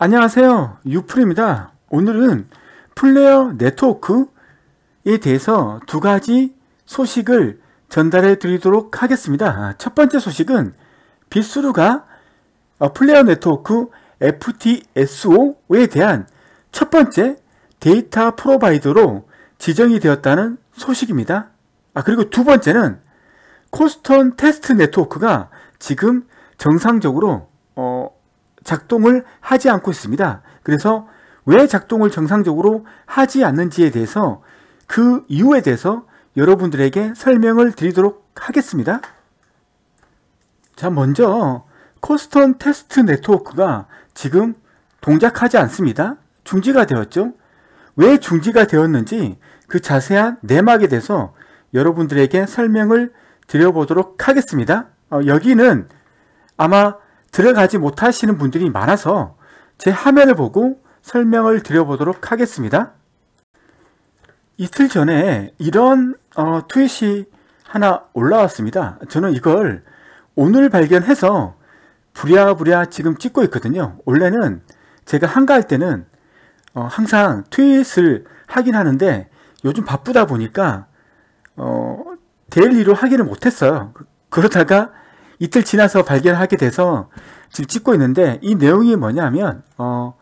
안녕하세요. 유풀입니다. 오늘은 플레이어 네트워크에 대해서 두 가지 소식을 전달해 드리도록 하겠습니다. 아, 첫 번째 소식은 빗수루가 어, 플레이어 네트워크 FTSO에 대한 첫 번째 데이터 프로바이더로 지정이 되었다는 소식입니다. 아, 그리고 두 번째는 코스턴 테스트 네트워크가 지금 정상적으로 어, 작동을 하지 않고 있습니다. 그래서 왜 작동을 정상적으로 하지 않는지에 대해서 그 이유에 대해서 여러분들에게 설명을 드리도록 하겠습니다. 자, 먼저 코스턴 테스트 네트워크가 지금 동작하지 않습니다. 중지가 되었죠. 왜 중지가 되었는지 그 자세한 내막에 대해서 여러분들에게 설명을 드려보도록 하겠습니다. 어, 여기는 아마 들어가지 못하시는 분들이 많아서 제 화면을 보고 설명을 드려보도록 하겠습니다. 이틀 전에 이런 어, 트윗이 하나 올라왔습니다. 저는 이걸 오늘 발견해서 부랴부랴 지금 찍고 있거든요. 원래는 제가 한가할 때는 어, 항상 트윗을 하긴 하는데 요즘 바쁘다 보니까 어, 데일리로 하기를 못했어요. 그러다가 이틀 지나서 발견하게 돼서 지금 찍고 있는데 이 내용이 뭐냐면 어,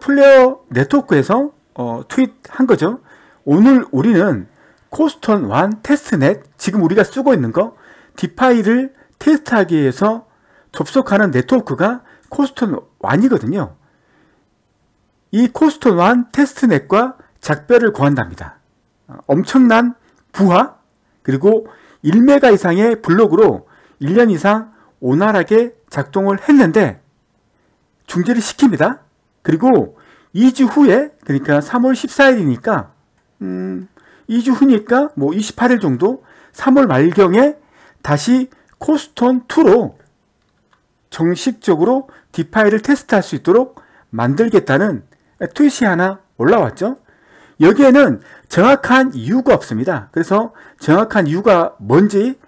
플레어 네트워크에서 어, 트윗한 거죠. 오늘 우리는 코스톤 1 테스트넷 지금 우리가 쓰고 있는 거 디파이를 테스트하기 위해서 접속하는 네트워크가 코스톤 1이거든요이 코스톤 1 테스트넷과 작별을 구한답니다 엄청난 부하 그리고 1메가 이상의 블록으로 1년 이상 온화하게 작동을 했는데 중지를 시킵니다. 그리고 2주 후에 그러니까 3월 14일이니까 음, 2주 후니까 뭐 28일 정도 3월 말경에 다시 코스톤 2로 정식적으로 디파이를 테스트할 수 있도록 만들겠다는 트윗이 하나 올라왔죠. 여기에는 정확한 이유가 없습니다. 그래서 정확한 이유가 뭔지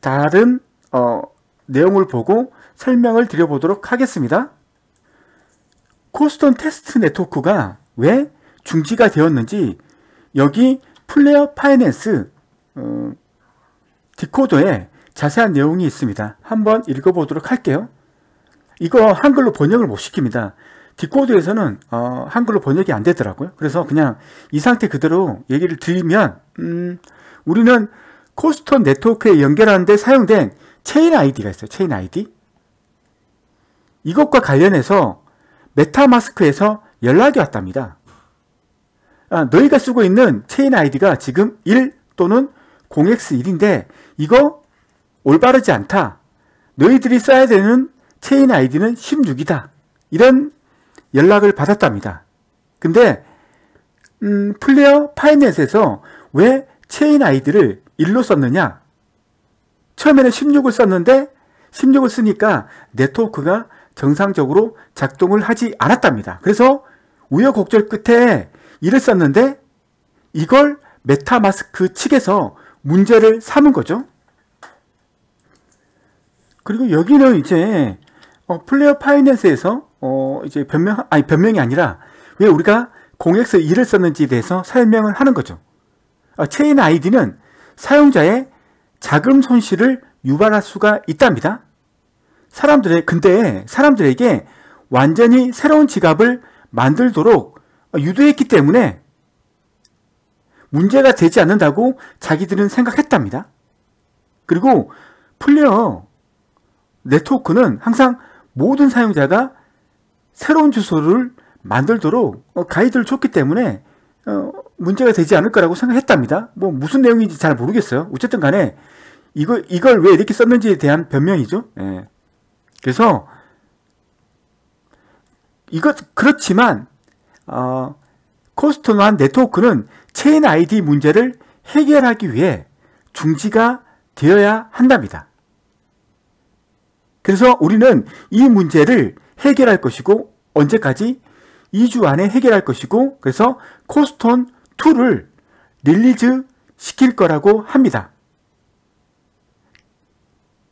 다른 어, 내용을 보고 설명을 드려보도록 하겠습니다. 코스톤 테스트 네트워크가 왜 중지가 되었는지 여기 플레이어 파이낸스 어, 디코더에 자세한 내용이 있습니다. 한번 읽어보도록 할게요. 이거 한글로 번역을 못 시킵니다. 디코드에서는 어, 한글로 번역이 안 되더라고요. 그래서 그냥 이 상태 그대로 얘기를 드리면 음, 우리는 코스톤 네트워크에 연결하는데 사용된 체인 아이디가 있어요. 체인 아이디. 이것과 관련해서 메타마스크에서 연락이 왔답니다. 아, 너희가 쓰고 있는 체인 아이디가 지금 1 또는 0x1인데 이거 올바르지 않다. 너희들이 써야 되는 체인 아이디는 16이다. 이런 연락을 받았답니다. 근데 음, 플레어 파이넷에서 왜 체인 아이디를 1로 썼느냐? 처음에는 16을 썼는데 16을 쓰니까 네트워크가 정상적으로 작동을 하지 않았답니다. 그래서 우여곡절 끝에 이를 썼는데 이걸 메타마스크 측에서 문제를 삼은 거죠. 그리고 여기는 이제 어, 플레이어 파이낸스에서 어, 이제 변명 아니 변명이 아니라 왜 우리가 공엑스 2를 썼는지에 대해서 설명을 하는 거죠. 어, 체인 아이디는 사용자의 자금 손실을 유발할 수가 있답니다. 사람들의 근데 사람들에게 완전히 새로운 지갑을 만들도록 유도했기 때문에 문제가 되지 않는다고 자기들은 생각했답니다. 그리고 플레 네트워크는 항상 모든 사용자가 새로운 주소를 만들도록 어, 가이드를 줬기 때문에 어, 문제가 되지 않을 거라고 생각했답니다. 뭐 무슨 내용인지 잘 모르겠어요. 어쨌든 간에 이걸 이걸 왜 이렇게 썼는지에 대한 변명이죠. 예. 그래서 이것 그렇지만 어, 코스톤한 네트워크는 체인 아이디 문제를 해결하기 위해 중지가 되어야 한답니다. 그래서 우리는 이 문제를 해결할 것이고 언제까지 2주 안에 해결할 것이고 그래서 코스톤 2를 릴리즈 시킬 거라고 합니다.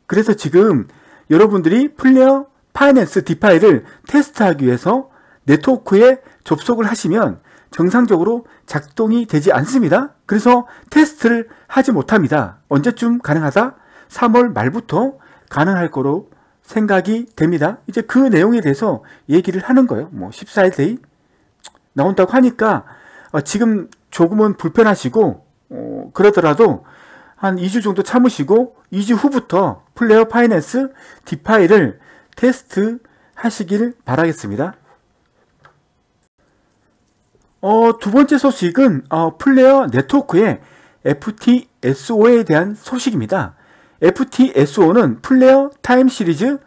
그래서 지금 여러분들이 플레어 파이낸스 디파이를 테스트하기 위해서 네트워크에 접속을 하시면 정상적으로 작동이 되지 않습니다. 그래서 테스트를 하지 못합니다. 언제쯤 가능하다? 3월 말부터 가능할 거로 생각이 됩니다. 이제 그 내용에 대해서 얘기를 하는 거예요. 뭐 14일 데이 나온다고 하니까 어, 지금 조금은 불편하시고 어, 그러더라도 한 2주 정도 참으시고 2주 후부터 플레어 파이낸스 디파이를 테스트 하시길 바라겠습니다. 어, 두 번째 소식은 어, 플레어 네트워크의 FTSO에 대한 소식입니다. FTSO는 플레어 타임 시리즈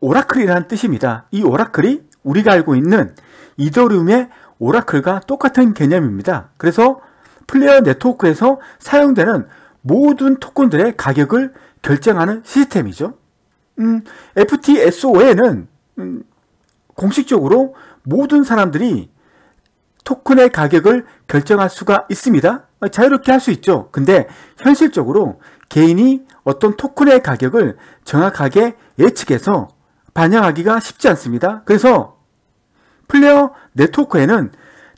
오라클이라는 뜻입니다. 이 오라클이 우리가 알고 있는 이더리움의 오라클과 똑같은 개념입니다. 그래서 플레이어 네트워크에서 사용되는 모든 토큰들의 가격을 결정하는 시스템이죠. 음, FTSO에는 음, 공식적으로 모든 사람들이 토큰의 가격을 결정할 수가 있습니다. 자유롭게 할 수 있죠. 근데 현실적으로 개인이 어떤 토큰의 가격을 정확하게 예측해서 반영하기가 쉽지 않습니다. 그래서 플레어 네트워크에는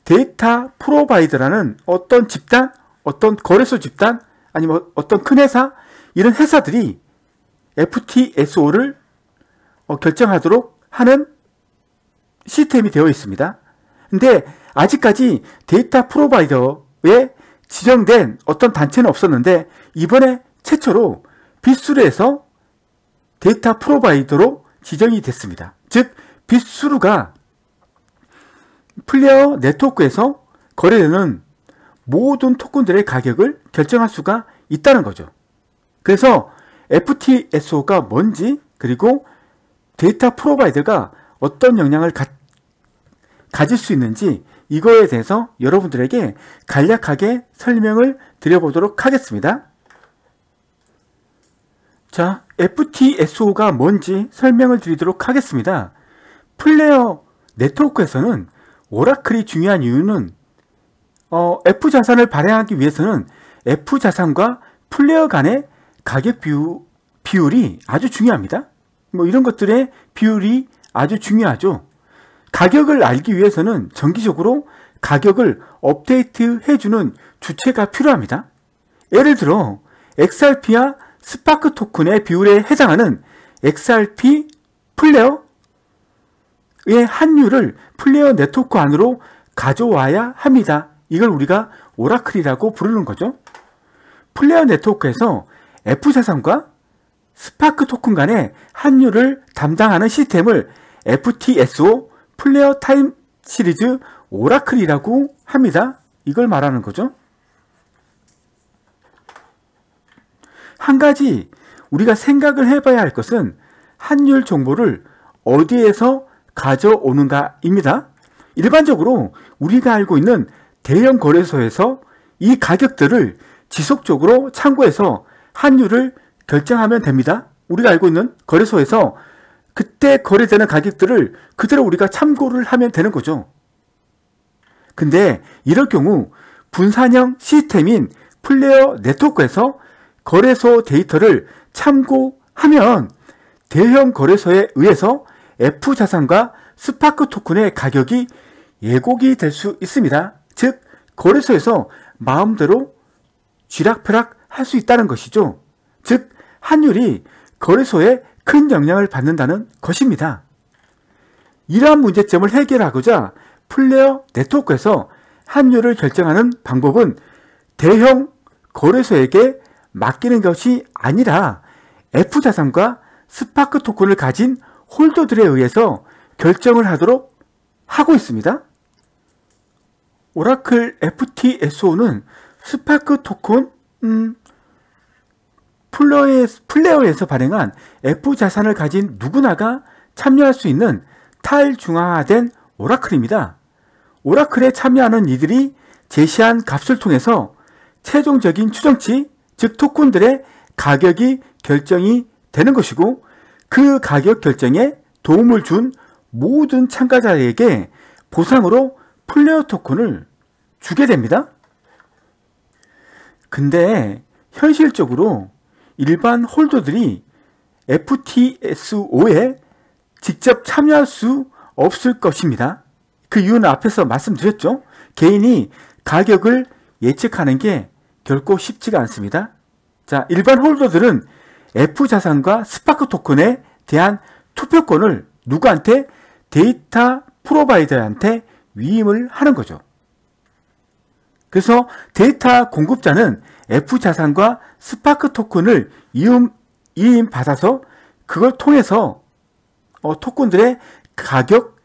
데이터 프로바이더라는 어떤 집단, 어떤 거래소 집단, 아니면 어떤 큰 회사 이런 회사들이 FTSO를 어, 결정하도록 하는 시스템이 되어 있습니다. 근데 아직까지 데이터 프로바이더에 지정된 어떤 단체는 없었는데 이번에 최초로 빗수루에서 데이터 프로바이더로 지정이 됐습니다. 즉빗수루가 플레이어 네트워크에서 거래되는 모든 토큰들의 가격을 결정할 수가 있다는 거죠. 그래서 FTSO가 뭔지 그리고 데이터 프로바이더가 어떤 영향을 가, 가질 수 있는지 이거에 대해서 여러분들에게 간략하게 설명을 드려보도록 하겠습니다. 자, FTSO가 뭔지 설명을 드리도록 하겠습니다. 플레이어 네트워크에서는 오라클이 중요한 이유는 어, F 자산을 발행하기 위해서는 F 자산과 플레이어 간의 가격 비율, 비율이 아주 중요합니다. 뭐 이런 것들의 비율이 아주 중요하죠. 가격을 알기 위해서는 정기적으로 가격을 업데이트 해주는 주체가 필요합니다. 예를 들어 XRP와 스파크 토큰의 비율에 해당하는 XRP 플레어 의한율을 플레이어 네트워크 안으로 가져와야 합니다. 이걸 우리가 오라클이라고 부르는 거죠. 플레이어 네트워크에서 F4산과 스파크 토큰 간의 한율을 담당하는 시스템을 FTSO 플레이어 타임 시리즈 오라클이라고 합니다. 이걸 말하는 거죠. 한 가지 우리가 생각을 해봐야 할 것은 한율 정보를 어디에서 가져오는가입니다. 일반적으로 우리가 알고 있는 대형 거래소에서 이 가격들을 지속적으로 참고해서 환율을 결정하면 됩니다. 우리가 알고 있는 거래소에서 그때 거래되는 가격들을 그대로 우리가 참고를 하면 되는 거죠. 근데 이럴 경우 분산형 시스템인 플레이어 네트워크에서 거래소 데이터를 참고하면 대형 거래소에 의해서 F 자산과 스파크 토큰의 가격이 예곡이 될 수 있습니다. 즉, 거래소에서 마음대로 쥐락펴락 할 수 있다는 것이죠. 즉, 환율이 거래소에 큰 영향을 받는다는 것입니다. 이러한 문제점을 해결하고자 플레어 네트워크에서 환율을 결정하는 방법은 대형 거래소에게 맡기는 것이 아니라 F자산과 스파크 토큰을 가진 홀더들에 의해서 결정을 하도록 하고 있습니다. 오라클 FTSO는 스파크 토큰 음, 플레어 플레어에서 발행한 F 자산을 가진 누구나가 참여할 수 있는 탈중화된 오라클입니다. 오라클에 참여하는 이들이 제시한 값을 통해서 최종적인 추정치, 즉 토큰들의 가격이 결정이 되는 것이고 그 가격 결정에 도움을 준 모든 참가자에게 보상으로 플레어 토큰을 주게 됩니다. 근데 현실적으로 일반 홀더들이 FTSO에 직접 참여할 수 없을 것입니다. 그 이유는 앞에서 말씀드렸죠. 개인이 가격을 예측하는 게 결코 쉽지가 않습니다. 자, 일반 홀더들은 F 자산과 스파크 토큰에 대한 투표권을 누구한테 데이터 프로바이더한테 위임을 하는 거죠. 그래서 데이터 공급자는 F 자산과 스파크 토큰을 이음, 이임 받아서 그걸 통해서 어, 토큰들의 가격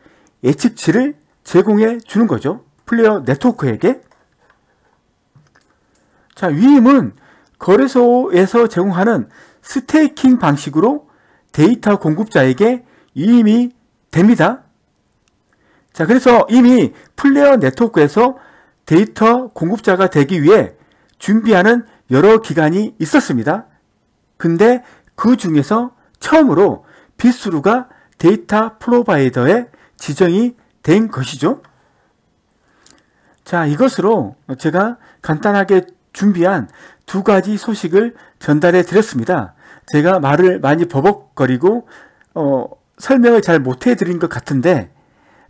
예측치를 제공해 주는 거죠. 플레이어 네트워크에게. 자, 위임은 거래소에서 제공하는 스테이킹 방식으로 데이터 공급자에게 이미 됩니다. 자, 그래서 이미 플레어 네트워크에서 데이터 공급자가 되기 위해 준비하는 여러 기간이 있었습니다. 근데 그 중에서 처음으로 빗스루가 데이터 프로바이더에 지정이 된 것이죠. 자, 이것으로 제가 간단하게 준비한 두 가지 소식을 전달해 드렸습니다. 제가 말을 많이 버벅거리고 어, 설명을 잘 못해 드린 것 같은데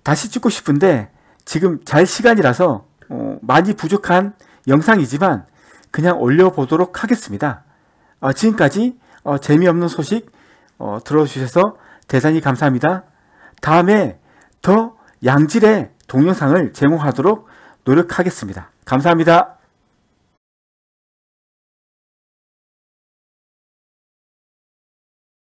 다시 찍고 싶은데 지금 잘 시간이라서 어, 많이 부족한 영상이지만 그냥 올려보도록 하겠습니다. 어, 지금까지 어, 재미없는 소식 어, 들어주셔서 대단히 감사합니다. 다음에 더 양질의 동영상을 제공하도록 노력하겠습니다. 감사합니다.